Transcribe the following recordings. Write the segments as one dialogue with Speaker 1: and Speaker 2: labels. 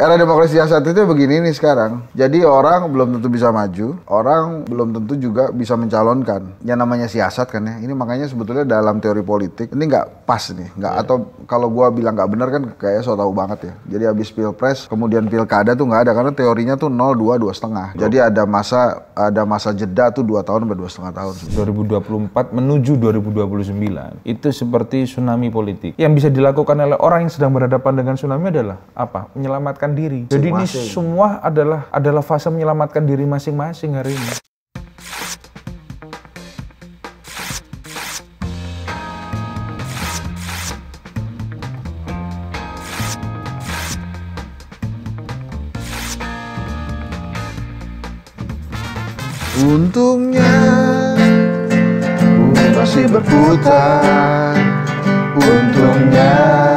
Speaker 1: Era demokrasi yang saat itu begini nih sekarang. Jadi orang belum tentu bisa maju, orang belum tentu juga bisa mencalonkan. Yang namanya siasat kan ya. Ini makanya sebetulnya dalam teori politik ini nggak pas nih, nggak yeah. atau kalau gua bilang nggak benar kan kayaknya so tau banget ya. Jadi habis pilpres, kemudian pilkada tuh nggak ada karena teorinya tuh 0 2 2 setengah. Jadi ada masa ada masa jeda tuh dua tahun sampai dua setengah tahun.
Speaker 2: 2024 menuju 2029 itu seperti tsunami politik. Yang bisa dilakukan oleh orang yang sedang berhadapan dengan tsunami adalah apa? Menyelamatkan menyelamatkan diri. Jadi ini semua adalah adalah fase menyelamatkan diri masing-masing hari ini.
Speaker 1: Untungnya masih berputar Untungnya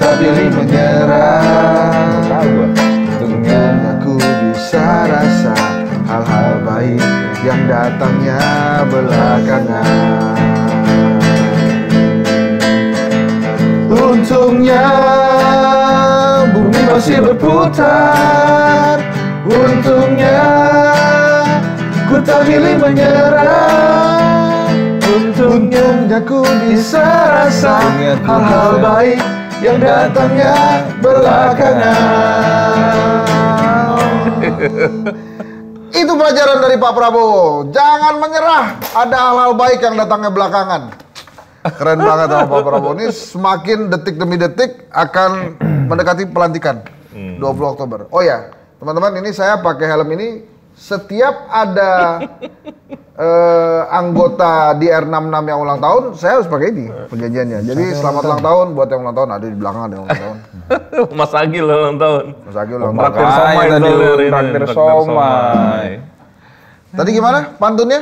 Speaker 1: tak pilih menyerah Dengan aku bisa rasa hal-hal baik yang datangnya belakangan Untungnya bumi masih berputar Untungnya ku tak pilih menyerah Untungnya ku
Speaker 3: bisa rasa hal-hal ya. baik yang datangnya belakangan.
Speaker 1: Itu pelajaran dari Pak Prabowo. Jangan menyerah. Ada hal-hal baik yang datangnya belakangan. Keren banget sama Pak Prabowo. Ini semakin detik demi detik akan mendekati pelantikan. 20 hmm. Oktober. Oh ya, teman-teman ini saya pakai helm ini setiap ada eh, anggota di R66 yang ulang tahun, saya harus pakai ini perjanjiannya. Jadi selamat ulang tahun buat yang ulang tahun ada di belakang ada yang ulang tahun.
Speaker 3: Mas Agil ulang tahun. Mas Agil oh, ulang tahun. Traktir somai tadi. Traktir somai.
Speaker 1: Tadi gimana pantunnya?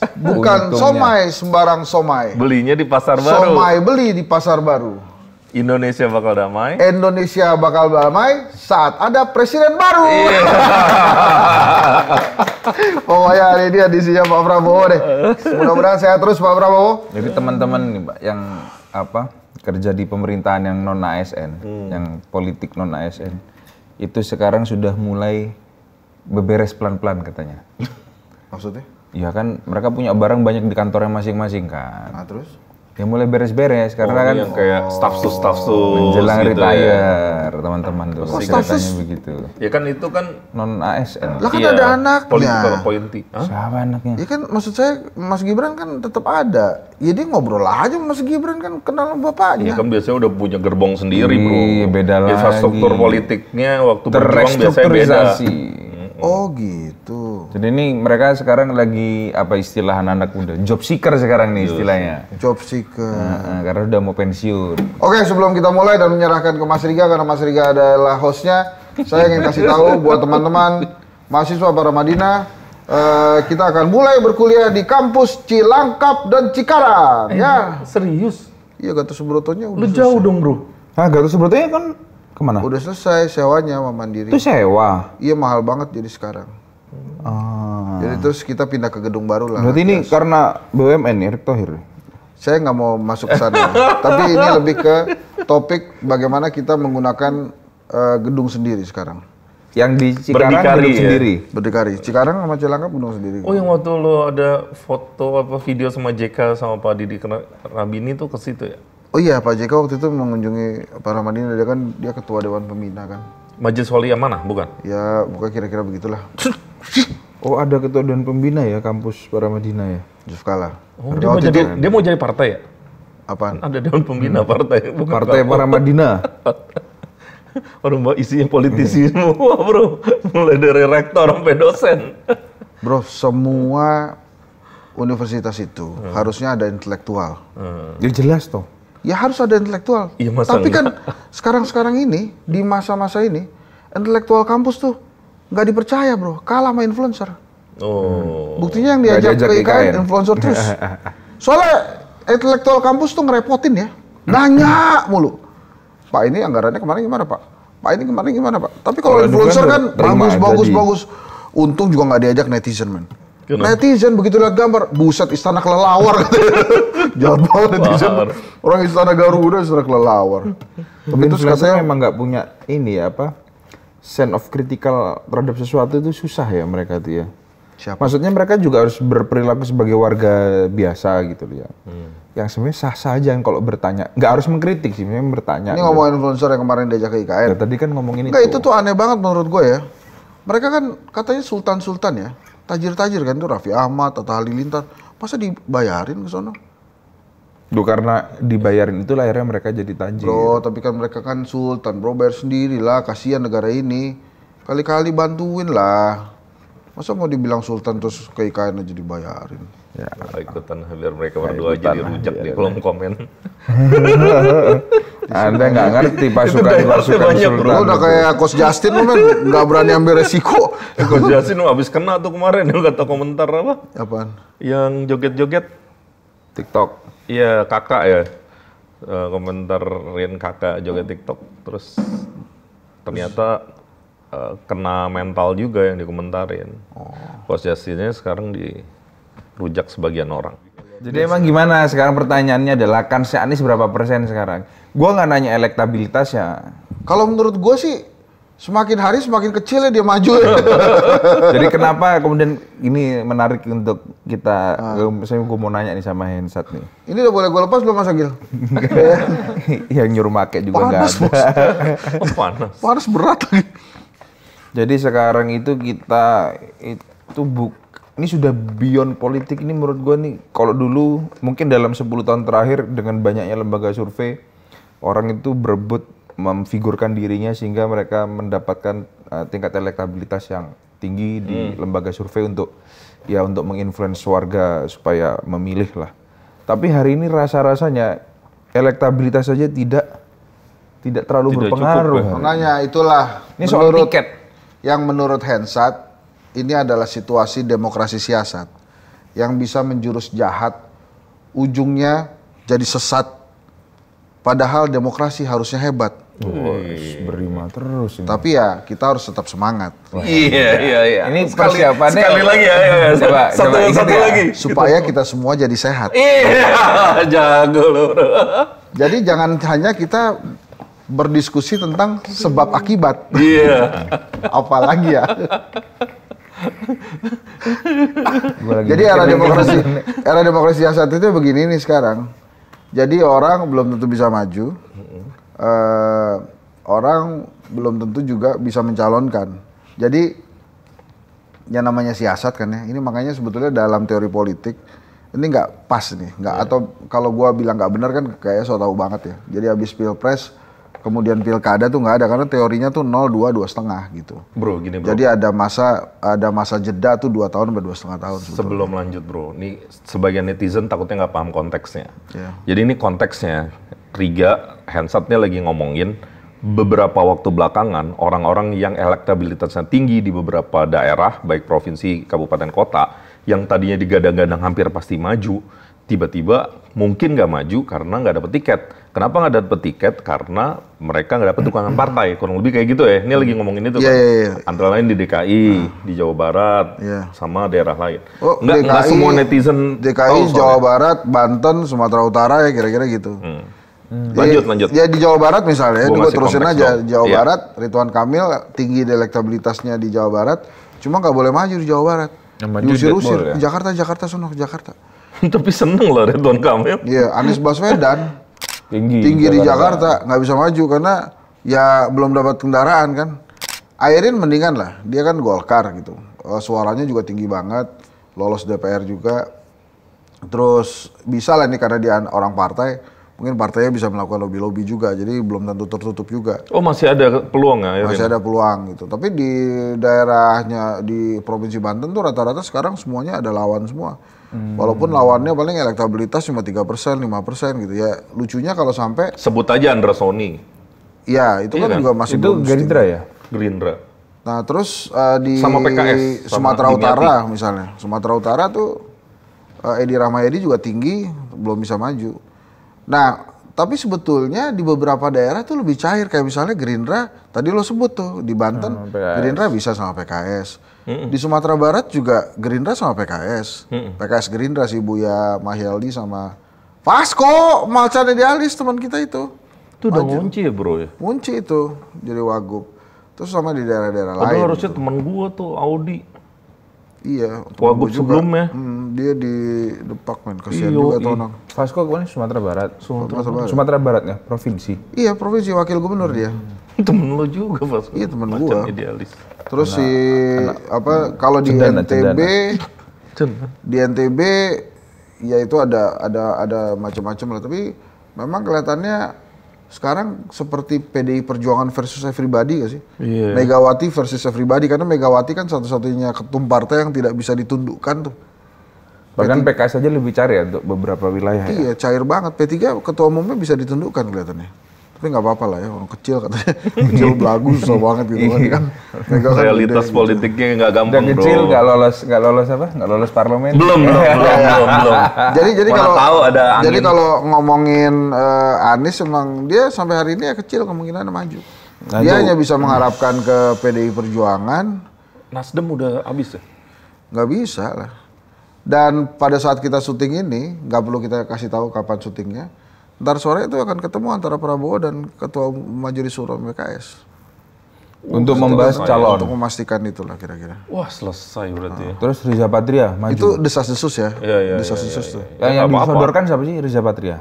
Speaker 3: Bukan Untungnya. somai
Speaker 1: sembarang somai. Belinya
Speaker 3: di pasar baru. Somai
Speaker 1: beli di pasar baru.
Speaker 3: Indonesia bakal damai.
Speaker 1: Indonesia bakal damai saat ada presiden baru. Yeah. Pokoknya hari ini adisinya Pak Prabowo deh. Mudah-mudahan sehat terus Pak Prabowo. Jadi
Speaker 2: teman-teman yang apa kerja di pemerintahan yang non ASN, hmm. yang politik non ASN, itu sekarang sudah mulai beberes pelan-pelan katanya. Maksudnya? Ya kan mereka punya barang banyak di kantornya masing-masing kan. Nah, terus? ya mulai beres-beres karena oh, kan yang
Speaker 3: kayak staff sus staff sus menjelang gitu ya. retire
Speaker 2: ya. teman-teman tuh oh, staff sus begitu
Speaker 3: ya kan itu kan
Speaker 1: non ASN lah kan iya, ada anaknya political siapa anaknya ya kan maksud saya Mas Gibran kan tetap ada ya dia ngobrol aja Mas Gibran kan kenal bapaknya ya kan
Speaker 3: biasanya udah punya gerbong sendiri Ii, iya, bro beda ya, lagi infrastruktur politiknya waktu berjuang biasanya beda
Speaker 1: Oh gitu.
Speaker 2: Jadi ini mereka sekarang lagi apa istilah anak-anak muda? Job seeker sekarang nih istilahnya. Job seeker. Nah, karena udah mau pensiun.
Speaker 1: Oke, sebelum kita mulai dan menyerahkan ke Mas Riga karena Mas Riga adalah hostnya, saya ingin kasih tahu buat teman-teman mahasiswa para Madinah uh, kita akan mulai berkuliah di kampus Cilangkap dan Cikarang. Eh, ya. Serius? Iya, Gatot Subrotonya udah. Lu jauh selesai. dong, Bro. Hah, Gatot Subrotonya kan kemana? Udah selesai sewanya sama Mandiri. Itu sewa. Iya, mahal banget jadi sekarang.
Speaker 2: Ah.
Speaker 1: Jadi terus kita pindah ke gedung baru lah. Berarti ini karena BUMN ya, Erick Thohir? Saya nggak mau masuk ke sana, tapi ini lebih ke topik bagaimana kita menggunakan uh, gedung sendiri sekarang. Yang di Cikarang Berdikari, gedung ya? sendiri. Berdikari. Cikarang sama Cilangkap gedung sendiri. Oh,
Speaker 3: yang waktu lo ada foto apa video sama JK sama Pak Didi Rabini tuh ke situ ya?
Speaker 1: Oh iya, Pak JK waktu itu mengunjungi Pak Ramadhan dia kan dia ketua Dewan
Speaker 3: Pembina kan. Majelis Wali yang mana? Bukan? Ya, bukan kira-kira begitulah.
Speaker 1: Oh
Speaker 2: ada ketua dan pembina ya kampus para madinah ya, Yusuf Kala. Oh, dia, mau jadi, dia mau jadi partai ya?
Speaker 3: Apaan? Ada dewan pembina hmm. partai. Bukan partai Madinah. Orang mbak isinya politisi semua bro, mulai dari rektor sampai dosen.
Speaker 1: Bro, semua universitas itu hmm. harusnya ada intelektual. Hmm. Ya jelas toh. Ya harus ada intelektual. Ya, Tapi enggak. kan sekarang-sekarang ini di masa-masa ini intelektual kampus tuh nggak dipercaya bro, kalah sama influencer. Oh. Buktinya yang diajak, diajak ke IKN, IKN, influencer terus. Soalnya intelektual kampus tuh ngerepotin ya, nanya mulu. Pak ini anggarannya kemarin gimana pak? Pak ini kemarin gimana pak? Tapi kalau influencer kan bagus bagus di... bagus. Untung juga nggak diajak netizen man. Kenapa? Netizen begitu lihat gambar, buset istana kelelawar katanya. Jahat banget netizen. Orang istana Garuda istana kelelawar. Tapi itu saya memang nggak punya
Speaker 2: ini ya apa? sense of critical terhadap sesuatu itu susah ya mereka tuh ya. Siapa? Maksudnya mereka juga harus berperilaku sebagai warga biasa gitu ya. Hmm. Yang
Speaker 1: sebenarnya sah-sah aja kalau bertanya, nggak harus mengkritik sih, memang bertanya. Ini ngomong gitu. ngomongin influencer yang kemarin diajak ke IKN. Ya, tadi kan ngomongin Enggak, itu. itu tuh aneh banget menurut gue ya. Mereka kan katanya sultan-sultan ya, tajir-tajir kan itu Raffi Ahmad, atau Halilintar, masa dibayarin ke sana? Duh karena dibayarin itu akhirnya mereka jadi tajir. Bro, tapi kan mereka kan sultan, bro bayar sendiri lah, kasihan negara ini. Kali-kali bantuin lah. Masa mau dibilang sultan terus ke IKN aja dibayarin?
Speaker 3: Ya, nah, ikutan biar mereka ya, berdua ya, jadi rujak di kolom komen. Anda nggak ngerti pasukan pasukan banyak, sultan. Bro, udah kayak Coach Justin lu men, nggak berani ambil resiko. Coach Justin abis kena tuh kemarin, lu kata komentar apa? Apaan? Yang joget-joget TikTok. Iya, kakak ya. Eh, komentarin kakak joget TikTok terus ternyata eh, kena mental juga yang dikomentarin. Oh. Posisinya sekarang dirujak sebagian orang.
Speaker 2: Jadi emang gimana sekarang pertanyaannya adalah kan si Anies berapa persen sekarang? Gua nggak nanya elektabilitasnya.
Speaker 1: Kalau menurut gue sih semakin hari semakin kecil ya dia maju.
Speaker 2: Jadi kenapa kemudian ini menarik untuk kita? Nah. Saya gue mau nanya nih sama Hensat nih.
Speaker 1: Ini udah boleh gue lepas belum Mas Agil?
Speaker 2: Yang nyuruh make juga nggak ada. Bos. Oh, panas.
Speaker 1: Panas berat lagi.
Speaker 2: Jadi sekarang itu kita itu buk ini sudah beyond politik ini menurut gue nih kalau dulu mungkin dalam 10 tahun terakhir dengan banyaknya lembaga survei orang itu berebut memfigurkan dirinya sehingga mereka mendapatkan uh, tingkat elektabilitas yang tinggi di hmm. lembaga survei untuk ya untuk menginfluence warga supaya memilih lah. Tapi hari ini rasa-rasanya elektabilitas saja tidak tidak terlalu tidak berpengaruh. Ya. Makanya
Speaker 1: itulah ini soal tiket yang menurut Hensat ini adalah situasi demokrasi siasat yang bisa menjurus jahat ujungnya jadi sesat padahal demokrasi harusnya hebat. Wih, berima terus ini. Tapi ya kita harus tetap semangat. Iya, iya, iya. Ini sekali, persiapannya. Sekali lagi ya, ya. ya. Coba, satu, coba satu ya. lagi. Supaya kita semua jadi sehat. Iya,
Speaker 3: jago loh.
Speaker 1: Jadi jangan hanya kita berdiskusi tentang sebab akibat. Iya. Apalagi ya. Jadi era demokrasi, era demokrasi yang saat itu begini nih sekarang. Jadi orang belum tentu bisa maju eh, orang belum tentu juga bisa mencalonkan. Jadi yang namanya siasat kan ya. Ini makanya sebetulnya dalam teori politik ini nggak pas nih, nggak yeah. atau kalau gua bilang nggak benar kan Kayaknya so tau banget ya. Jadi habis pilpres kemudian pilkada tuh nggak ada karena teorinya tuh 0 2 dua setengah gitu. Bro, gini bro. Jadi ada masa ada masa jeda tuh dua tahun
Speaker 3: sampai dua setengah tahun. Sebetulnya. Sebelum lanjut bro, Ini sebagian netizen takutnya nggak paham konteksnya. Yeah. Jadi ini konteksnya Riga handsetnya lagi ngomongin beberapa waktu belakangan orang-orang yang elektabilitasnya tinggi di beberapa daerah baik provinsi, kabupaten, kota yang tadinya digadang-gadang hampir pasti maju tiba-tiba mungkin nggak maju karena nggak dapet tiket. Kenapa nggak dapet tiket? Karena mereka nggak dapet dukungan partai. Kurang lebih kayak gitu ya. Ini lagi ngomongin itu yeah, kan. Yeah, yeah. Antara lain di DKI, nah. di Jawa Barat, yeah. sama daerah lain. Oh, nggak, DKI, nggak semua
Speaker 1: netizen DKI, Jawa Barat, Banten, Sumatera Utara ya kira-kira gitu. Hmm. Iya, lanjut, lanjut. Ya di Jawa Barat misalnya, ya, gue terusin aja dong. Jawa yeah. Barat, Ridwan Kamil tinggi elektabilitasnya di Jawa Barat, cuma nggak boleh maju di Jawa Barat. Diusir-usir, ya? Jakarta, Jakarta, sono, Jakarta.
Speaker 3: Tapi seneng loh Ridwan Kamil. Iya, Anies
Speaker 1: Baswedan tinggi, tinggi di Jakarta nggak bisa maju karena ya belum dapat kendaraan kan. Airin mendingan lah, dia kan Golkar gitu. Oh, suaranya juga tinggi banget, lolos DPR juga. Terus bisa lah ini karena dia orang partai, mungkin partainya bisa melakukan lobby-lobby juga. Jadi belum tentu tertutup juga.
Speaker 3: Oh masih ada peluang ya? Masih ada
Speaker 1: peluang gitu. Tapi di daerahnya di Provinsi Banten tuh rata-rata sekarang semuanya ada lawan semua Hmm. Walaupun lawannya paling elektabilitas cuma tiga persen, lima persen gitu ya. Lucunya kalau sampai sebut aja Andra Sony. Iya, itu iya kan, kan juga masih itu Gerindra ya? Gerindra. Nah, terus uh, di sama PKS, Sumatera Dimiati. Utara misalnya. Sumatera Utara tuh uh, Edi Rahmayadi juga tinggi, belum bisa maju. Nah, tapi sebetulnya di beberapa daerah tuh lebih cair kayak misalnya Gerindra tadi lo sebut tuh di Banten hmm, Gerindra bisa sama PKS. Hmm. Di Sumatera Barat juga Gerindra sama PKS. Hmm. PKS Gerindra sih Buya Mahyaldi sama Fasko Malcan Idealis teman kita itu. Itu udah kunci ya bro ya? Kunci itu jadi wagub. Terus sama di daerah-daerah lain. Padahal harusnya
Speaker 3: gitu. teman gua tuh Audi Iya. Wagub sebelumnya.
Speaker 1: Hmm, dia di Depak men, kasihan Iyo, juga tuh iya. orang. Fasko nih Sumatera
Speaker 2: Barat. Sumatera, Sumatera Barat. Sumatera Barat ya, provinsi.
Speaker 1: Iya, provinsi wakil gubernur hmm. dia. Temen lo juga Fasko. Iya, temen Macam gua. idealis. Terus anak, si anak, apa kalau di cendana, NTB cendana. di NTB ya itu ada ada ada macam-macam lah, tapi memang kelihatannya sekarang seperti PDI Perjuangan versus everybody gak sih? Yeah. Megawati versus everybody karena Megawati kan satu-satunya ketum partai yang tidak bisa ditundukkan tuh. Bahkan P3,
Speaker 2: PKS aja lebih cair ya untuk beberapa wilayah. Ya. Iya,
Speaker 1: ya. cair banget. P3 ketua umumnya bisa ditundukkan kelihatannya tapi nggak apa-apa lah ya orang kecil katanya kecil belagu
Speaker 3: susah banget gitu kan, iya. kan realitas kan politiknya nggak gampang dan kecil nggak lolos nggak lolos
Speaker 1: apa nggak lolos parlemen belum belum belum, belum belum jadi jadi kalau tahu ada angin. jadi kalau ngomongin uh, Anies emang dia sampai hari ini ya kecil kemungkinan maju nah, dia hanya bisa mengharapkan ke PDI Perjuangan Nasdem udah habis ya nggak bisa lah dan pada saat kita syuting ini nggak perlu kita kasih tahu kapan syutingnya Ntar sore itu akan ketemu antara Prabowo dan Ketua Majelis Suro PKS. Oh, untuk membahas calon. Untuk memastikan itulah kira-kira. Wah selesai berarti. Nah. Terus Riza Patria maju. Itu desas-desus ya. Iya, iya, desas-desus iya, iya, iya. tuh. Iya. Yang, yang disodorkan siapa sih Riza Patria?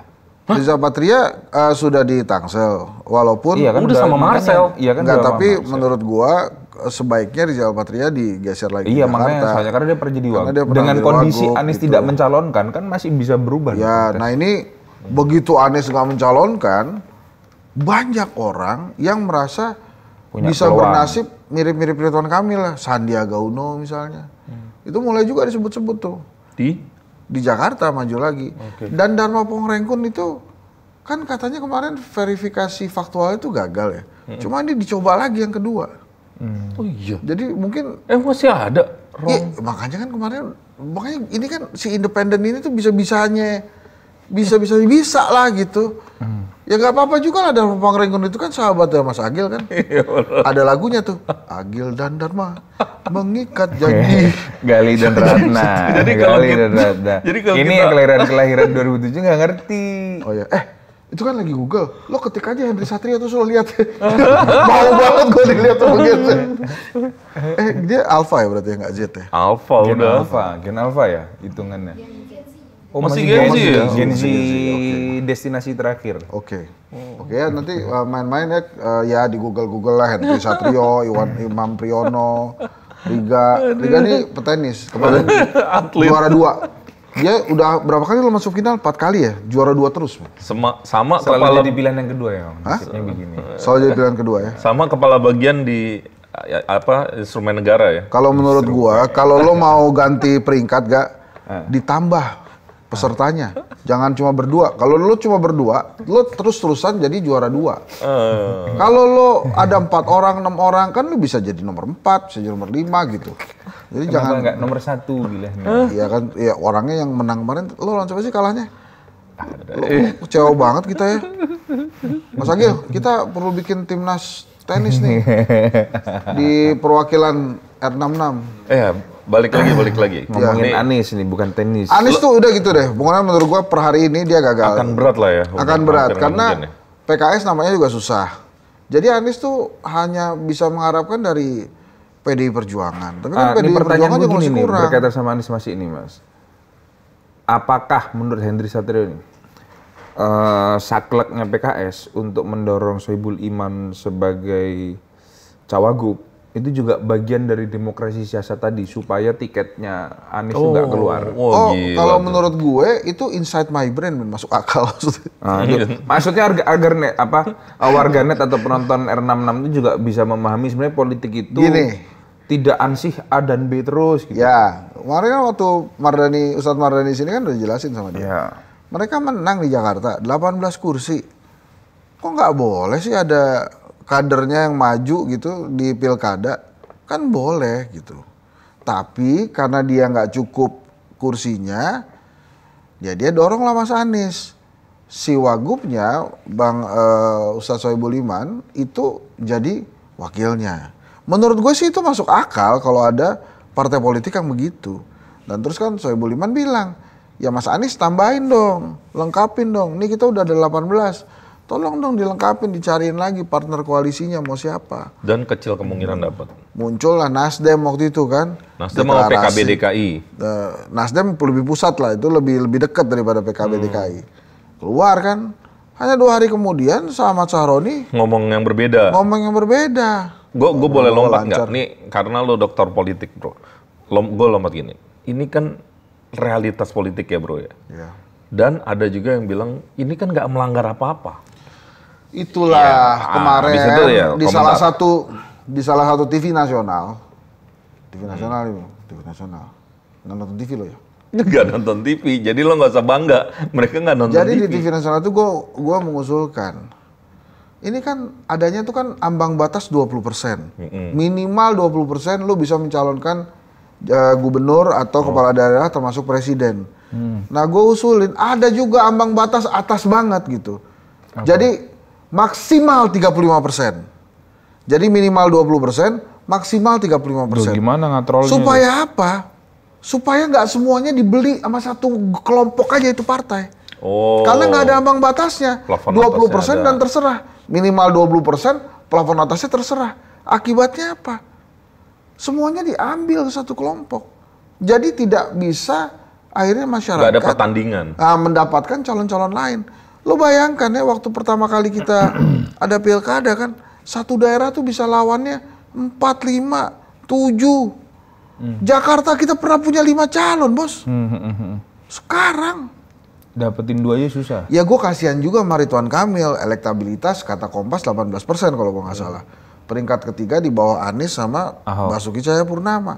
Speaker 1: Hah? Riza Patria uh, sudah di Tangsel. Walaupun iya kan udah sama Marcel. Iya kan. Enggak, tapi Marcel. menurut gua eh, sebaiknya Riza Patria digeser lagi iya, ke Jakarta. Iya, makanya soalnya karena dia pernah jadi wagub. Dengan kondisi Anies gitu. tidak mencalonkan kan masih bisa berubah. Iya. nah ini Begitu Anies nggak mencalonkan, banyak orang yang merasa Punya bisa peluang. bernasib mirip-mirip Ridwan Kamil lah, Sandiaga Uno misalnya. Hmm. Itu mulai juga disebut-sebut tuh. Di di Jakarta maju lagi. Okay. Dan Dharma Pongrengkun itu kan katanya kemarin verifikasi faktual itu gagal ya. Hmm. Cuma ini dicoba lagi yang kedua. Hmm. Oh iya. Jadi mungkin eh masih ada. Iya, makanya kan kemarin makanya ini kan si independen ini tuh bisa-bisanya bisa-bisa bisa lah gitu. Hmm. Ya nggak apa-apa juga lah dalam Renggun itu kan sahabat ya Mas Agil kan. Iya, Ada lagunya tuh. Agil dan Dharma mengikat janji. Gali dan
Speaker 2: Ratna. jadi kalau Gali dan Ratna. Jadi kalau Ini kita... kelahiran kelahiran 2007 nggak ngerti.
Speaker 1: Oh ya. Eh, itu kan lagi Google. Lo ketik aja Hendri Satria tuh lo lihat.
Speaker 3: Mau banget gue dilihat tuh begitu.
Speaker 1: eh, dia alpha ya berarti ya nggak Z ya?
Speaker 3: Alpha gen udah.
Speaker 1: Alpha, gen alpha ya hitungannya. Iya, iya.
Speaker 3: Oh, masih, masih Genji ya?
Speaker 2: Genji
Speaker 1: okay. destinasi terakhir. Oke. Okay. Oke, okay, ya, nanti uh, main-main ya, uh, ya di Google-Google lah Henry Satrio, Iwan Imam Priyono, Riga. Riga ini petenis kemarin juara dua. Dia udah berapa kali lo masuk final? Empat kali ya? Juara dua terus.
Speaker 3: Sama, sama Selalu kepala... jadi pilihan yang kedua ya? Hah? begini. Soal jadi pilihan kedua ya? Sama kepala bagian di ya, apa instrumen negara ya.
Speaker 1: Kalau menurut gua, kalau lo mau ganti peringkat gak, eh. ditambah pesertanya. Jangan cuma berdua. Kalau lo cuma berdua, lo terus-terusan jadi juara dua. Eh. Kalau lo ada empat orang, enam orang, kan lo bisa jadi nomor empat, bisa jadi nomor lima gitu. Jadi Kenapa jangan enggak nomor satu bilangnya. Gitu iya kan, ya orangnya yang menang kemarin, lo lawan siapa sih kalahnya? Lo, kecewa banget kita ya. Mas Agil, kita perlu bikin timnas tenis nih di perwakilan R66.
Speaker 3: Iya, Balik lagi, balik lagi. Ngomongin ya. Anies ini bukan tenis. Anies
Speaker 1: tuh udah gitu deh. Pokoknya menurut gua per hari ini dia gagal. Akan berat lah
Speaker 3: ya. Akan berat karena ya.
Speaker 1: PKS namanya juga susah. Jadi Anies tuh hanya bisa mengharapkan dari PDI Perjuangan. Tapi kan ah, PDI Perjuangan juga masih nih, kurang. Berkaitan
Speaker 2: sama Anies masih ini, Mas. Apakah menurut Hendri Satrio ini uh, sakleknya PKS untuk mendorong Soebul Iman sebagai cawagup itu juga bagian dari demokrasi siasat tadi supaya tiketnya Anies oh. nggak keluar. Oh, oh gila. kalau
Speaker 1: menurut gue itu inside my brain masuk akal maksudnya.
Speaker 2: Nah, maksudnya agar, agar net apa warganet atau penonton R66 itu juga bisa
Speaker 1: memahami sebenarnya politik itu Gini. tidak ansih A dan B terus gitu. Ya, kemarin kan waktu Mardani Ustadz Mardani sini kan udah jelasin sama dia. Ya. Mereka menang di Jakarta 18 kursi. Kok nggak boleh sih ada kadernya yang maju gitu di pilkada kan boleh gitu. Tapi karena dia nggak cukup kursinya, ya dia doronglah Mas Anies. Si wagubnya Bang uh, Ustadz Soebul Iman itu jadi wakilnya. Menurut gue sih itu masuk akal kalau ada partai politik yang begitu. Dan terus kan Soebul Iman bilang, ya Mas Anies tambahin dong, lengkapin dong. Ini kita udah ada 18 Tolong dong dilengkapi dicariin lagi partner koalisinya mau siapa.
Speaker 3: Dan kecil kemungkinan dapat.
Speaker 1: Muncullah Nasdem waktu itu kan.
Speaker 3: Nasdem mau PKB DKI.
Speaker 1: Nasdem lebih pusat lah, itu lebih lebih dekat daripada PKB hmm. DKI. Keluar kan. Hanya dua hari kemudian sama Sahroni
Speaker 3: ngomong yang berbeda.
Speaker 1: Ngomong yang berbeda.
Speaker 3: Gue gue boleh lompat nggak? Nih karena lo dokter politik bro. Lom, gue lompat gini. Ini kan realitas politik ya bro ya. ya. Dan ada juga yang bilang ini kan nggak melanggar apa-apa
Speaker 1: itulah ya, kemarin di, ya, di salah satu di salah satu TV nasional. TV nasional hmm. TV
Speaker 3: nasional. Nggak nonton TV lo ya? Nggak nonton TV, jadi lo nggak usah bangga. Mereka nggak nonton jadi TV. Jadi di TV
Speaker 1: nasional itu gue gua mengusulkan, ini kan adanya tuh kan ambang batas 20%. Mm-hmm. Minimal 20% lo bisa mencalonkan uh, gubernur atau oh. kepala daerah termasuk presiden. Mm. Nah gue usulin, ada juga ambang batas atas banget gitu. Apa? Jadi maksimal 35%. Jadi minimal 20%, maksimal 35%. Duh, gimana ngatrolnya? Supaya ya? apa? Supaya nggak semuanya dibeli sama satu kelompok aja itu partai.
Speaker 3: Oh. Karena nggak ada
Speaker 1: ambang batasnya. Plafon 20% persen dan terserah. Minimal 20%, plafon atasnya terserah. Akibatnya apa? Semuanya diambil satu kelompok. Jadi tidak bisa akhirnya masyarakat ada pertandingan. Uh, mendapatkan calon-calon lain. Lo bayangkan ya waktu pertama kali kita ada pilkada kan, satu daerah tuh bisa lawannya empat lima tujuh hmm. Jakarta kita pernah punya lima calon, Bos. Hmm, hmm, Sekarang dapetin dua aja susah. Ya gue kasihan juga marituan Kamil, elektabilitas kata Kompas 18% persen kalau gue nggak hmm. salah. Peringkat ketiga di bawah Anies sama Ahok. Basuki Purnama.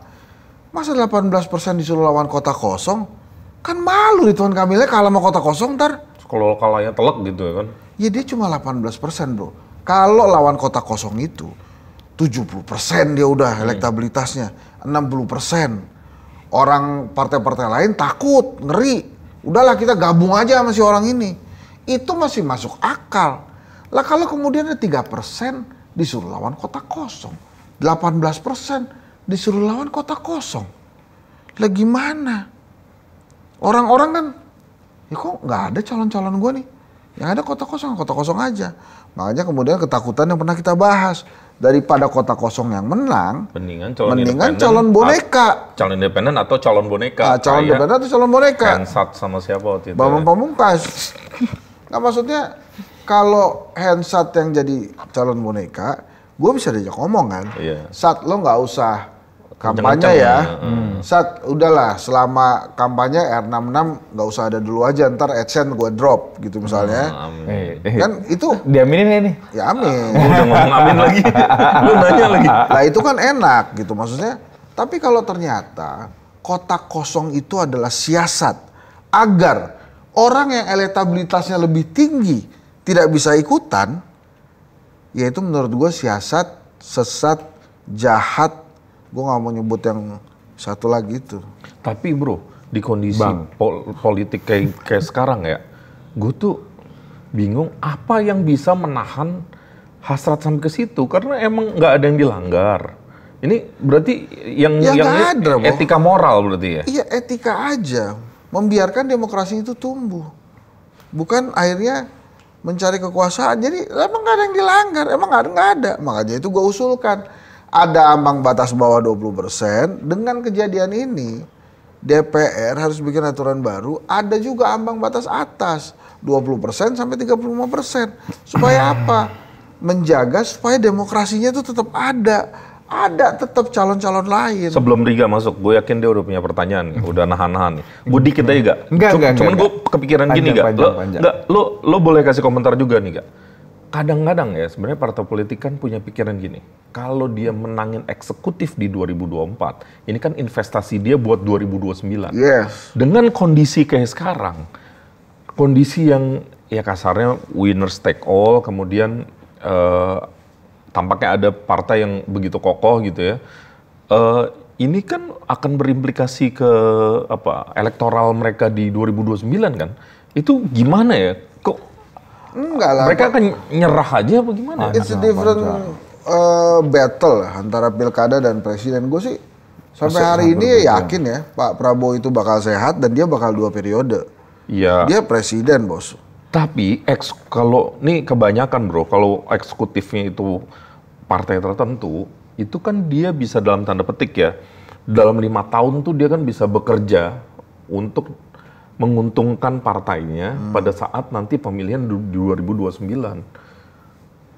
Speaker 1: Masa 18% persen disuruh lawan kota kosong? Kan malu tuan Kamilnya kalah sama kota kosong ntar
Speaker 3: kalau kalahnya telak gitu ya kan?
Speaker 1: Ya dia cuma 18 persen bro. Kalau lawan kota kosong itu 70 persen dia udah hmm. elektabilitasnya, 60 persen. Orang partai-partai lain takut, ngeri. Udahlah kita gabung aja sama si orang ini. Itu masih masuk akal. Lah kalau kemudian ada 3 persen disuruh lawan kota kosong. 18 persen disuruh lawan kota kosong. Lah gimana? Orang-orang kan ya kok nggak ada calon-calon gue nih yang ada kota kosong kota kosong aja makanya kemudian ketakutan yang pernah kita bahas daripada kota kosong yang menang
Speaker 3: mendingan calon, mendingan calon boneka calon independen atau calon boneka ah, calon independen atau calon boneka Handsat sama siapa waktu itu Bambang ya? Pamungkas nggak
Speaker 1: maksudnya kalau handsat yang jadi calon boneka gue bisa diajak ngomong kan iya. saat lo nggak usah
Speaker 3: kampanye ya. ya.
Speaker 1: Hmm. Sat, udahlah selama kampanye R66 nggak usah ada dulu aja ntar AdSense gue drop gitu misalnya. Hmm, amin. Eh, eh. Kan itu diaminin ya nih. Ya amin. Uh, udah ngomong amin lagi. Lu nanya lagi. Nah itu kan enak gitu maksudnya. Tapi kalau ternyata kotak kosong itu adalah siasat agar orang yang elektabilitasnya lebih tinggi tidak bisa ikutan, yaitu menurut gue siasat sesat jahat gue gak mau nyebut yang satu lagi itu. Tapi
Speaker 3: bro, di kondisi Bang. Pol politik kayak kayak sekarang ya, gue tuh bingung apa yang bisa menahan hasrat sampai ke situ karena emang nggak ada yang dilanggar. Ini berarti yang ya, yang ada, etika bro. moral berarti ya? Iya
Speaker 1: etika aja, membiarkan demokrasi itu tumbuh, bukan akhirnya mencari kekuasaan. Jadi emang gak ada yang dilanggar, emang nggak ada, ada. Makanya itu gue usulkan ada ambang batas bawah 20%. Dengan kejadian ini, DPR harus bikin aturan baru, ada juga ambang batas atas 20% sampai 35%. Supaya hmm. apa? Menjaga supaya demokrasinya itu tetap
Speaker 3: ada. Ada tetap calon-calon lain. Sebelum Riga masuk, gue yakin dia udah punya pertanyaan nih, udah nahan-nahan Budi hmm. kita juga, aja Enggak, enggak, Cuman gue kepikiran panjang, gini gak? Panjang, lo, panjang. Enggak, lo, lo boleh kasih komentar juga nih gak? kadang-kadang ya sebenarnya partai politik kan punya pikiran gini, kalau dia menangin eksekutif di 2024, ini kan investasi dia buat 2029. Yes. Dengan kondisi kayak sekarang, kondisi yang ya kasarnya winner take all, kemudian uh, tampaknya ada partai yang begitu kokoh gitu ya. Uh, ini kan akan berimplikasi ke apa elektoral mereka di 2029 kan? Itu gimana ya
Speaker 1: Enggak lah. Mereka akan nyerah aja apa gimana? It's a different uh, battle antara pilkada dan presiden. Gue sih sampai hari ini gitu ya? yakin ya Pak Prabowo itu bakal sehat dan dia bakal dua periode. Iya. Dia presiden bos.
Speaker 3: Tapi eks kalau nih kebanyakan bro kalau eksekutifnya itu partai tertentu itu kan dia bisa dalam tanda petik ya dalam lima tahun tuh dia kan bisa bekerja untuk menguntungkan partainya hmm. pada saat nanti pemilihan 2029.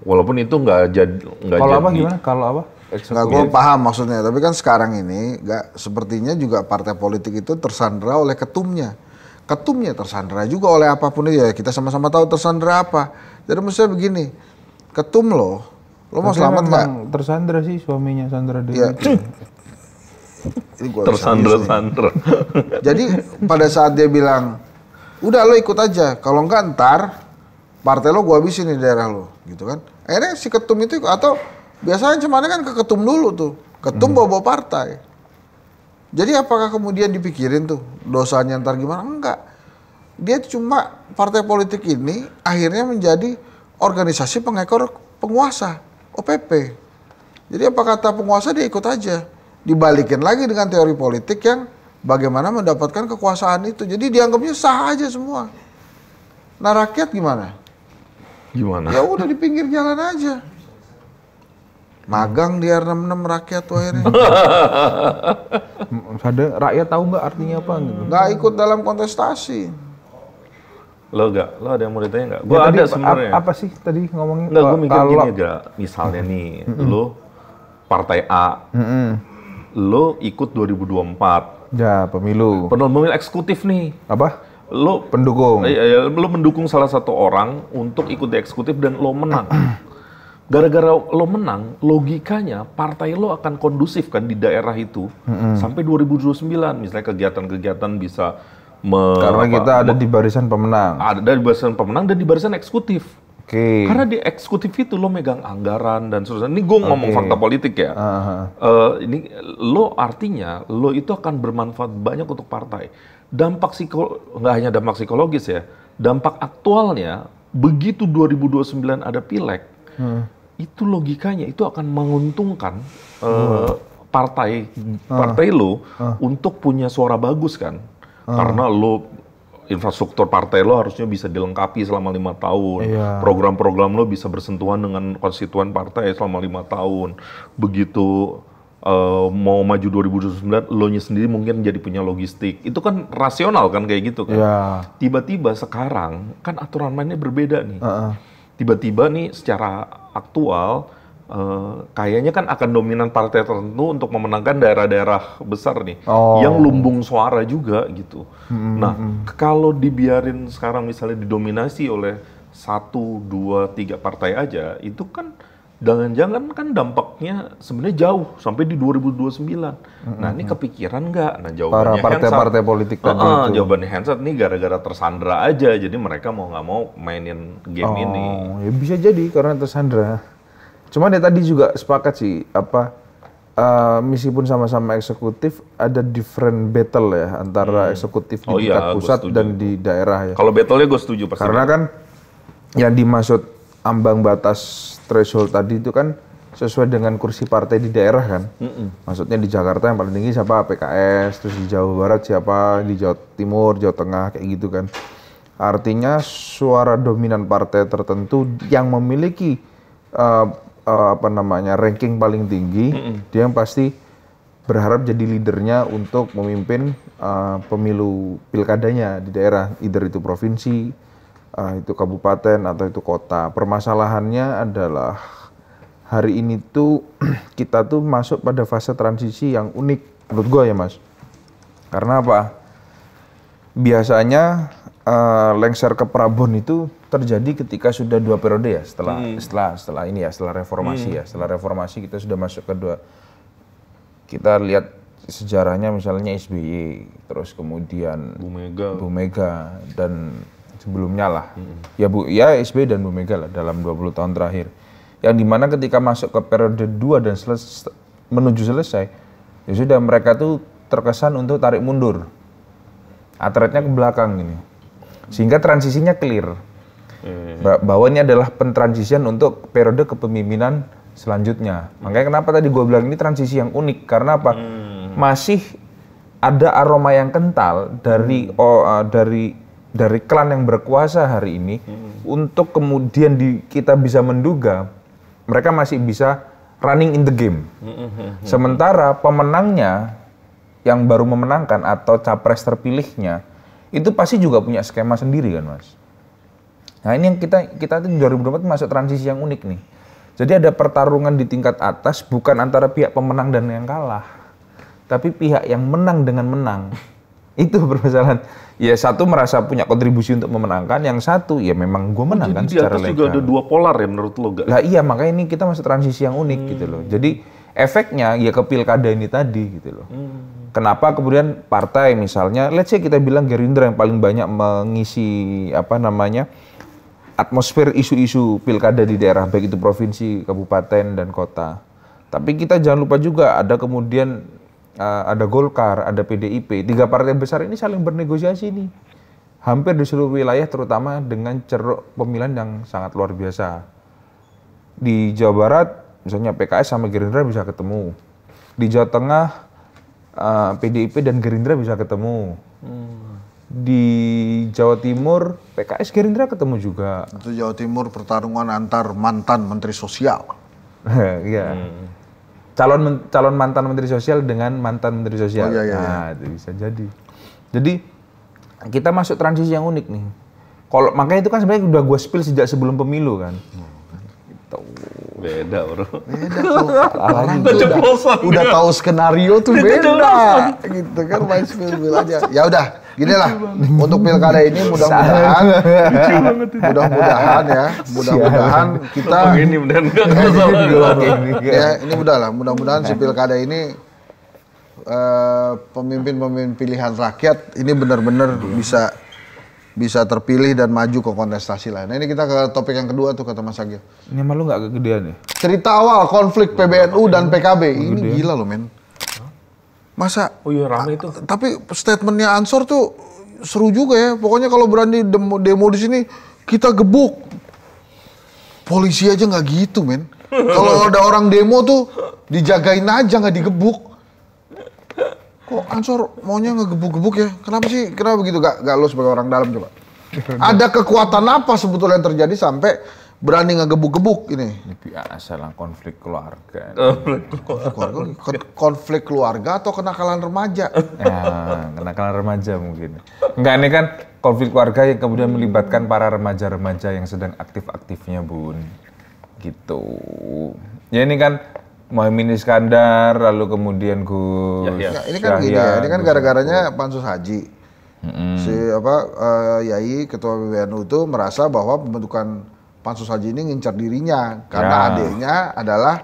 Speaker 3: Walaupun itu nggak jadi nggak jadi Kalau apa gimana?
Speaker 2: Kalau apa? Nggak gue
Speaker 1: paham maksudnya. Tapi kan sekarang ini nggak sepertinya juga partai politik itu tersandra oleh ketumnya. Ketumnya tersandra juga oleh apapun itu ya. Kita sama-sama tahu tersandra apa. Jadi maksudnya begini, ketum loh, lo mau selamat nggak? Tersandra sih suaminya Sandra ya. Dewi. Ya.
Speaker 3: ini gua tersandra-sandra.
Speaker 1: Jadi pada saat dia bilang, udah lo ikut aja, kalau enggak ntar partai lo gua habisin di daerah lo, gitu kan. Akhirnya si ketum itu atau biasanya cuman kan ke ketum dulu tuh, ketum hmm. bawa-bawa partai. Jadi apakah kemudian dipikirin tuh dosanya ntar gimana? Enggak. Dia cuma partai politik ini akhirnya menjadi organisasi pengekor penguasa, OPP. Jadi apa kata penguasa dia ikut aja dibalikin lagi dengan teori politik yang bagaimana mendapatkan kekuasaan itu. Jadi dianggapnya sah aja semua. Nah rakyat gimana? Gimana? Ya udah di pinggir jalan aja. Magang di R66 rakyat tuh akhirnya. rakyat tahu nggak artinya apa? Gitu. Nggak ikut dalam kontestasi.
Speaker 3: Lo gak? Lo ada yang mau ditanya nggak? Gue ya, ada sebenarnya. Apa
Speaker 1: sih tadi ngomongin? Nggak, gue mikir kalau... gini
Speaker 3: aja. Misalnya nih, lo partai A, lo ikut 2024. Ya,
Speaker 2: pemilu.
Speaker 3: Pemilu eksekutif nih. Apa? Lo pendukung. Iya, iya, lo mendukung salah satu orang untuk ikut di eksekutif dan lo menang. Gara-gara lo menang, logikanya partai lo akan kondusif kan di daerah itu mm-hmm. sampai 2029. Misalnya kegiatan-kegiatan bisa me, karena kita ada di barisan pemenang. Ada di barisan pemenang dan di barisan eksekutif. Okay. Karena di eksekutif itu lo megang anggaran dan seterusnya. Ini gue okay. ngomong fakta politik ya. Uh ah, -huh. Ah. uh, eh, ini lo artinya lo itu akan bermanfaat banyak untuk partai. Dampak psikolo nggak hanya dampak psikologis ya. Dampak aktualnya begitu 2029 ada pileg, hmm. itu logikanya itu akan menguntungkan eh, hmm. partai ah. partai uh. lo uh. untuk punya suara bagus kan. Uh. Karena lo infrastruktur partai lo harusnya bisa dilengkapi selama lima tahun. Iya. Program-program lo bisa bersentuhan dengan konstituen partai selama lima tahun. Begitu uh, mau maju 2029, lo nya sendiri mungkin jadi punya logistik. Itu kan rasional kan kayak gitu kan. Iya. Tiba-tiba sekarang kan aturan mainnya berbeda nih. Tiba-tiba uh -uh. nih secara aktual Uh, kayaknya kan akan dominan partai tertentu untuk memenangkan daerah-daerah besar nih, oh. yang lumbung suara juga gitu. Hmm, nah, hmm, hmm. kalau dibiarin sekarang misalnya didominasi oleh satu, dua, tiga partai aja, itu kan jangan-jangan kan dampaknya sebenarnya jauh sampai di 2029. Hmm, nah, hmm, ini kepikiran nggak? Nah, jawabannya para partai-partai politik uh, tadi itu. Jawabannya handset nih gara-gara tersandra aja, jadi mereka mau nggak mau mainin game oh, ini.
Speaker 2: Ya bisa jadi karena tersandra. Cuman ya tadi juga sepakat sih apa uh, eh, meskipun sama-sama eksekutif ada different battle ya antara hmm. eksekutif di oh, iya, tingkat iya, pusat dan di daerah ya. Kalau
Speaker 3: battle-nya gue setuju pasti. Karena kan
Speaker 2: yang dimaksud ambang batas threshold tadi itu kan sesuai dengan kursi partai di daerah kan. Mm-mm. Maksudnya di Jakarta yang paling tinggi siapa? PKS, terus di Jawa Barat siapa? Di Jawa Timur, Jawa Tengah kayak gitu kan. Artinya suara dominan partai tertentu yang memiliki uh, uh, apa namanya ranking paling tinggi, mm -hmm. dia yang pasti berharap jadi leadernya untuk memimpin uh, pemilu pilkadanya di daerah, either itu provinsi, uh, itu kabupaten atau itu kota. Permasalahannya adalah hari ini tuh kita tuh masuk pada fase transisi yang unik menurut gue ya mas. Karena apa? Biasanya uh, lengser ke Prabon itu terjadi ketika sudah dua periode ya setelah hmm. setelah setelah ini ya setelah reformasi hmm. ya setelah reformasi kita sudah masuk ke dua kita lihat sejarahnya misalnya SBY terus kemudian Bu Mega Bu Mega dan sebelumnya lah hmm. ya Bu ya SBY dan Bu Mega lah dalam 20 tahun terakhir yang dimana ketika masuk ke periode dua dan seles, menuju selesai ya sudah mereka tuh terkesan untuk tarik mundur atletnya ke belakang ini sehingga transisinya clear. Bahwa iya, ini iya, iya. adalah pentransisian untuk periode kepemimpinan selanjutnya. Makanya kenapa tadi gue bilang ini transisi yang unik karena apa? Hmm. Masih ada aroma yang kental dari hmm. oh, uh, dari dari klan yang berkuasa hari ini hmm. untuk kemudian di, kita bisa menduga mereka masih bisa running in the game.
Speaker 3: Hmm, hmm, hmm. Sementara
Speaker 2: pemenangnya yang baru memenangkan atau capres terpilihnya itu pasti juga punya skema sendiri kan mas. Nah ini yang kita kita itu 2024 masuk transisi yang unik nih. Jadi ada pertarungan di tingkat atas bukan antara pihak pemenang dan yang kalah, tapi pihak yang menang dengan menang. itu permasalahan. Ya satu merasa punya kontribusi untuk memenangkan, yang satu ya memang gue menang Jadi kan di secara atas legal. juga ada
Speaker 3: dua polar ya menurut lo gak? Lah
Speaker 2: iya makanya ini kita masuk transisi yang unik hmm. gitu loh. Jadi efeknya ya ke pilkada ini tadi gitu loh. Hmm. Kenapa kemudian partai misalnya, let's say kita bilang Gerindra yang paling banyak mengisi apa namanya atmosfer isu-isu pilkada di daerah baik itu provinsi, kabupaten dan kota. Tapi kita jangan lupa juga ada kemudian uh, ada Golkar, ada PDIP. Tiga partai besar ini saling bernegosiasi nih. Hampir di seluruh wilayah terutama dengan ceruk pemilihan yang sangat luar biasa. Di Jawa Barat misalnya PKS sama Gerindra bisa ketemu. Di Jawa Tengah uh, eh, PDIP dan Gerindra bisa ketemu. Hmm.
Speaker 1: Di Jawa Timur PKS Gerindra ketemu juga. Itu Jawa Timur pertarungan antar mantan menteri sosial. Iya. hmm.
Speaker 2: Calon calon mantan menteri sosial dengan mantan menteri sosial. Oh, iya, iya, nah,
Speaker 1: iya. itu bisa jadi.
Speaker 2: Jadi kita masuk transisi yang unik nih. Kalau makanya itu kan sebenarnya udah gue spill sejak sebelum pemilu kan.
Speaker 3: Beda bro. Beda tuh.
Speaker 2: Orang udah, udah tahu
Speaker 1: skenario tuh beda. gitu kan main spill aja. Ya udah, gini lah. Untuk pilkada ini mudah-mudahan, mudah-mudahan ya, mudah-mudahan kita. Ini Ya ini mudah lah. Mudah-mudahan si pilkada ini eh, pemimpin-pemimpin pilihan rakyat ini benar-benar bisa bisa terpilih dan maju ke kontestasi lain. Nah, ini kita ke topik yang kedua tuh kata Mas Agil.
Speaker 2: Ini emang lu gak kegedean ya?
Speaker 1: Cerita awal konflik iya, PBNU dan PKB. Ini gila loh men. Masa? Oh iya rame itu. Tapi statementnya Ansor tuh seru juga ya. Pokoknya kalau berani demo, demo di sini kita gebuk. Polisi aja nggak gitu men. Kalau ada orang demo tuh dijagain aja nggak digebuk kok Ansor maunya ngegebuk-gebuk ya? Kenapa sih? Kenapa begitu? Gak, gak lo sebagai orang dalam coba. Ada kekuatan apa sebetulnya yang terjadi sampai berani ngegebuk-gebuk ini? Ini biasa konflik keluarga. Konflik keluarga. atau kenakalan remaja? Ya,
Speaker 2: kenakalan remaja mungkin. Enggak, ini kan konflik keluarga yang kemudian melibatkan para remaja-remaja yang sedang aktif-aktifnya, Bun. Gitu. Ya ini kan Mohaimin Iskandar, lalu kemudian Gus. Ya, ya. Nah, ini kan gini ya, ini kan
Speaker 1: gara-garanya pansus haji. hmm Si apa uh, Yai Ketua PBNU itu merasa bahwa pembentukan pansus haji ini ngincar dirinya karena ya. adiknya adalah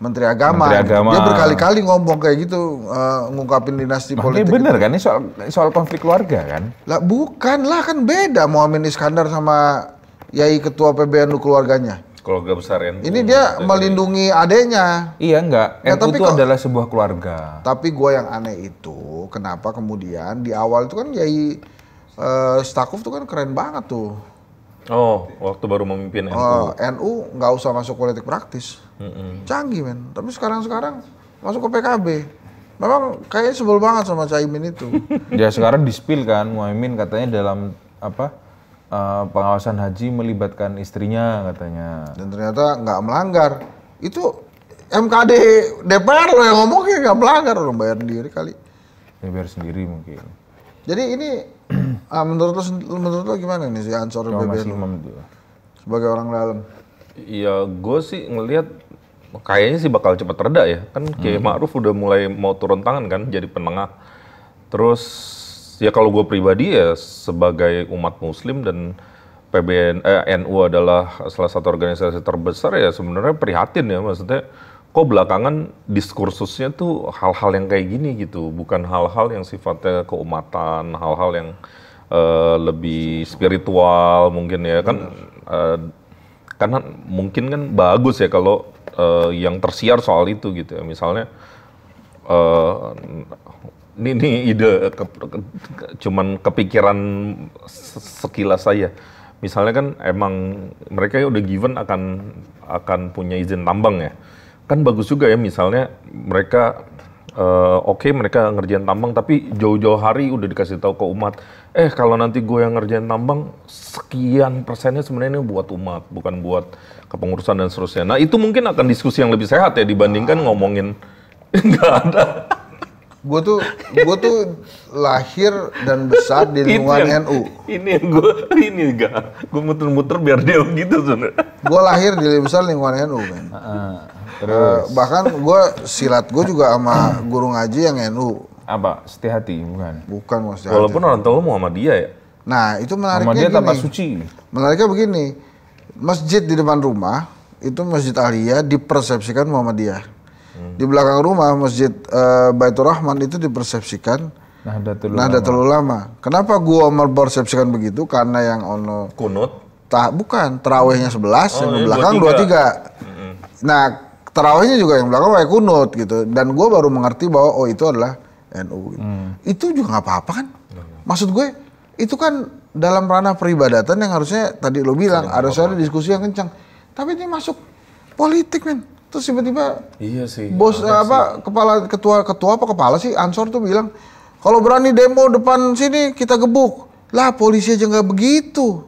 Speaker 1: Menteri Agama. Menteri Agama. Dia berkali-kali ngomong kayak gitu uh, ngungkapin dinasti Makanya nah, politik. Ini bener itu. kan ini soal soal konflik keluarga kan? Lah bukan lah kan beda Mohaimin Iskandar sama Yai Ketua PBNU keluarganya
Speaker 2: keluarga besar NU.
Speaker 1: Ini dia melindungi adenya.
Speaker 2: Iya enggak. Ya, nah, NU tapi itu adalah
Speaker 1: sebuah keluarga. Tapi gue yang aneh itu kenapa kemudian di awal itu kan Yai uh, Stakuf tuh kan keren banget tuh.
Speaker 3: Oh, waktu baru memimpin NU. Uh, oh,
Speaker 1: NU nggak usah masuk politik praktis. mm hmm Canggih men. Tapi sekarang-sekarang masuk ke PKB. Memang kayaknya sebel banget sama Caimin itu. ya sekarang
Speaker 2: dispil kan Muhaimin katanya dalam apa? Eh, pengawasan haji melibatkan
Speaker 1: istrinya katanya. Dan ternyata nggak melanggar. Itu MKD DPR loh yang ngomongnya nggak melanggar loh bayar sendiri kali. Ya, bayar sendiri mungkin. Jadi ini uh, menurut lo menurut lo gimana nih si Ansor Cuma
Speaker 3: Sebagai orang dalam. Iya, gue sih ngelihat kayaknya sih bakal cepat reda ya. Kan kayak hmm. Ma'ruf udah mulai mau turun tangan kan jadi penengah. Terus ya kalau gue pribadi ya sebagai umat muslim dan PBN eh, NU adalah salah satu organisasi terbesar ya sebenarnya prihatin ya maksudnya kok belakangan diskursusnya tuh hal-hal yang kayak gini gitu bukan hal-hal yang sifatnya keumatan hal-hal yang uh, lebih spiritual mungkin ya kan uh, karena mungkin kan bagus ya kalau uh, yang tersiar soal itu gitu ya misalnya uh, ini, ini ide ke, ke, ke, cuman kepikiran sekilas saya. Misalnya kan emang mereka ya udah given akan akan punya izin tambang ya. Kan bagus juga ya misalnya mereka uh, oke okay, mereka ngerjain tambang tapi jauh-jauh hari udah dikasih tahu ke umat, eh kalau nanti gue yang ngerjain tambang sekian persennya sebenarnya ini buat umat, bukan buat kepengurusan dan seterusnya. Nah, itu mungkin akan diskusi yang lebih sehat ya dibandingkan ngomongin enggak
Speaker 1: ada gue tuh gue tuh lahir dan besar di lingkungan yang, NU.
Speaker 3: Ini yang gue ini enggak gue muter-muter biar dia begitu sebenarnya.
Speaker 1: Gue lahir di besar lingkungan NU kan. Uh, uh, bahkan gue silat gue juga sama guru ngaji yang NU. Apa? Seti bukan? Bukan
Speaker 3: mas Walaupun orang tua mau sama dia ya.
Speaker 1: Nah itu menariknya dia tanpa suci. Menariknya begini, masjid di depan rumah itu masjid Alia dipersepsikan Muhammadiyah. Hmm. di belakang rumah masjid uh, Baitur Rahman itu dipersepsikan Nahdlatul, Nahdlatul Ulama. Ulama. Kenapa gua mempersepsikan begitu? Karena yang ono kunut tah bukan terawihnya 11 oh, yang di iya, belakang 23. 23. Mm -hmm. Nah, terawihnya juga yang belakang kayak kunut gitu. Dan gua baru mengerti bahwa oh itu adalah NU gitu. Mm. Itu juga nggak apa-apa kan? Maksud gue itu kan dalam ranah peribadatan yang harusnya tadi lo bilang ada suara diskusi yang kencang. Tapi ini masuk politik men Terus tiba-tiba
Speaker 3: iya sih. Bos
Speaker 1: apa, apa sih. kepala ketua ketua apa kepala sih Ansor tuh bilang kalau berani demo depan sini kita gebuk. Lah polisi aja nggak begitu.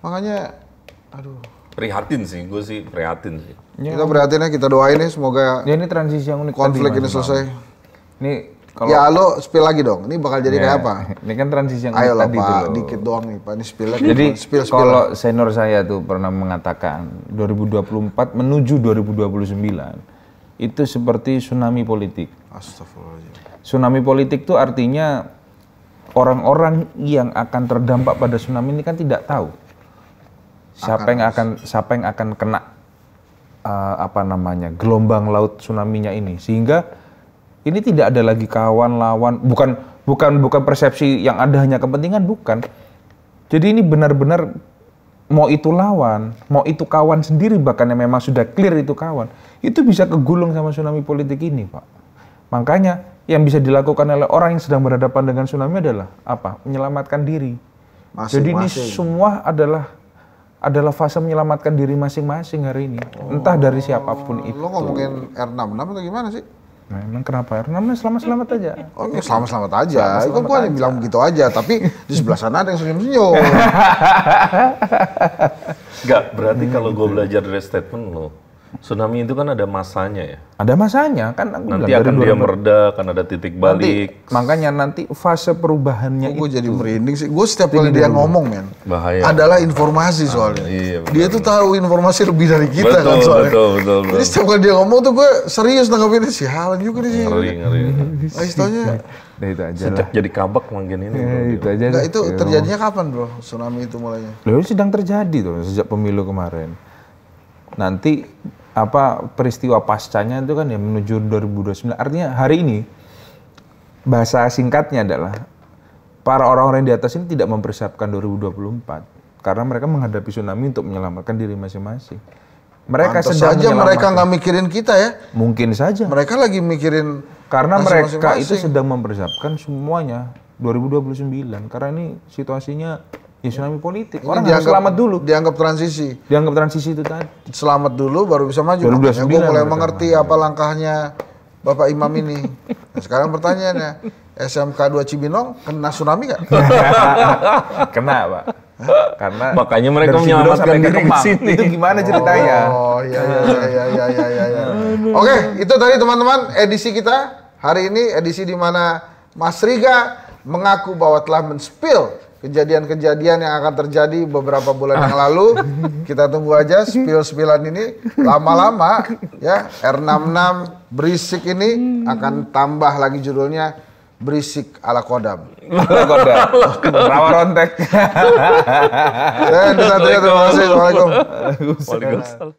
Speaker 1: Makanya
Speaker 3: aduh prihatin sih gue sih prihatin sih.
Speaker 1: kita prihatin ya kita doain ya semoga ya, ini transisi yang unik konflik ini selesai. Ini Kalo... Ya lo spill lagi dong. Ini bakal jadi yeah. kayak apa? Ini kan transisi yang Ayo tadi Pak, dulu. dikit doang nih Pak. Ini spill lagi. Jadi spill, spill kalau
Speaker 2: senior saya tuh pernah mengatakan 2024 menuju 2029 itu seperti tsunami politik. Astagfirullahaladzim. Tsunami politik tuh artinya orang-orang yang akan terdampak pada tsunami ini kan tidak tahu siapa akan yang akan siapa yang akan kena uh, apa namanya gelombang laut tsunami-nya ini sehingga ini tidak ada lagi kawan lawan, bukan bukan bukan persepsi yang ada hanya kepentingan bukan. Jadi ini benar-benar mau itu lawan, mau itu kawan sendiri bahkan yang memang sudah clear itu kawan, itu bisa kegulung sama tsunami politik ini, Pak. Makanya yang bisa dilakukan oleh orang yang sedang berhadapan dengan tsunami adalah apa? Menyelamatkan diri. Masing -masing. Jadi ini semua adalah adalah fase menyelamatkan diri masing-masing hari ini. Entah dari siapapun oh, itu. Lo ngomongin
Speaker 1: R66 atau gimana sih? Nah, emang kenapa? Namanya selamat-selamat aja. Oh, ya selamat-selamat aja. Selamat -selamat gua hanya bilang begitu aja, tapi di sebelah sana ada yang senyum-senyum.
Speaker 3: Enggak, berarti kalau gua gitu. belajar dari statement lo, Tsunami itu kan ada masanya ya.
Speaker 2: Ada masanya kan aku nanti bilang, akan dia mereda,
Speaker 3: kan ada titik balik.
Speaker 2: Nanti, makanya nanti
Speaker 1: fase perubahannya oh, itu. Gue jadi merinding sih. Gue setiap kali dia ngomong men. Bahaya. Adalah informasi soalnya. iya, benar, dia tuh tahu informasi lebih dari kita kan, betul, kan soalnya. Betul, betul, betul. Jadi setiap kali dia ngomong tuh gue serius nanggapinnya sih halan juga nih sih. Ngeri, ngeri. Istilahnya.
Speaker 3: Nah, itu aja Sejak jadi kabak manggin ini. Ya, itu aja. Nah, itu iya. terjadinya
Speaker 1: kapan bro tsunami itu mulainya?
Speaker 3: Loh sedang
Speaker 2: terjadi tuh sejak pemilu kemarin. Nanti apa peristiwa pascanya itu kan ya menuju 2029. Artinya hari ini bahasa singkatnya adalah para orang-orang di atas ini tidak mempersiapkan 2024 karena mereka menghadapi tsunami untuk menyelamatkan diri masing-masing. Mereka Mantas sedang saja mereka nggak
Speaker 1: mikirin kita ya.
Speaker 2: Mungkin saja. Mereka lagi mikirin karena masing -masing mereka masing. itu sedang mempersiapkan semuanya 2029 karena ini situasinya Ya tsunami politik. Orang dianggap, harus selamat dulu.
Speaker 1: Dianggap transisi. Dianggap transisi itu tadi. Selamat dulu baru bisa maju. Baru ya, gue mulai mengerti apa langkahnya Bapak Imam ini. Nah, sekarang pertanyaannya, SMK 2 Cibinong kena tsunami gak?
Speaker 3: kena, Pak. Karena makanya mereka
Speaker 1: menyelamatkan diri ke sini. Itu gimana ceritanya? Oh, iya iya iya iya iya iya. Ya. Oke, okay, itu tadi teman-teman edisi kita hari ini edisi di mana Mas Riga mengaku bahwa telah spill kejadian-kejadian yang akan terjadi beberapa bulan yang lalu. Kita tunggu aja spill-spillan ini lama-lama ya R66 berisik ini akan tambah lagi judulnya berisik ala kodam. Ala kodam. Rawa rontek. Eh, terima kasih. Assalamualaikum.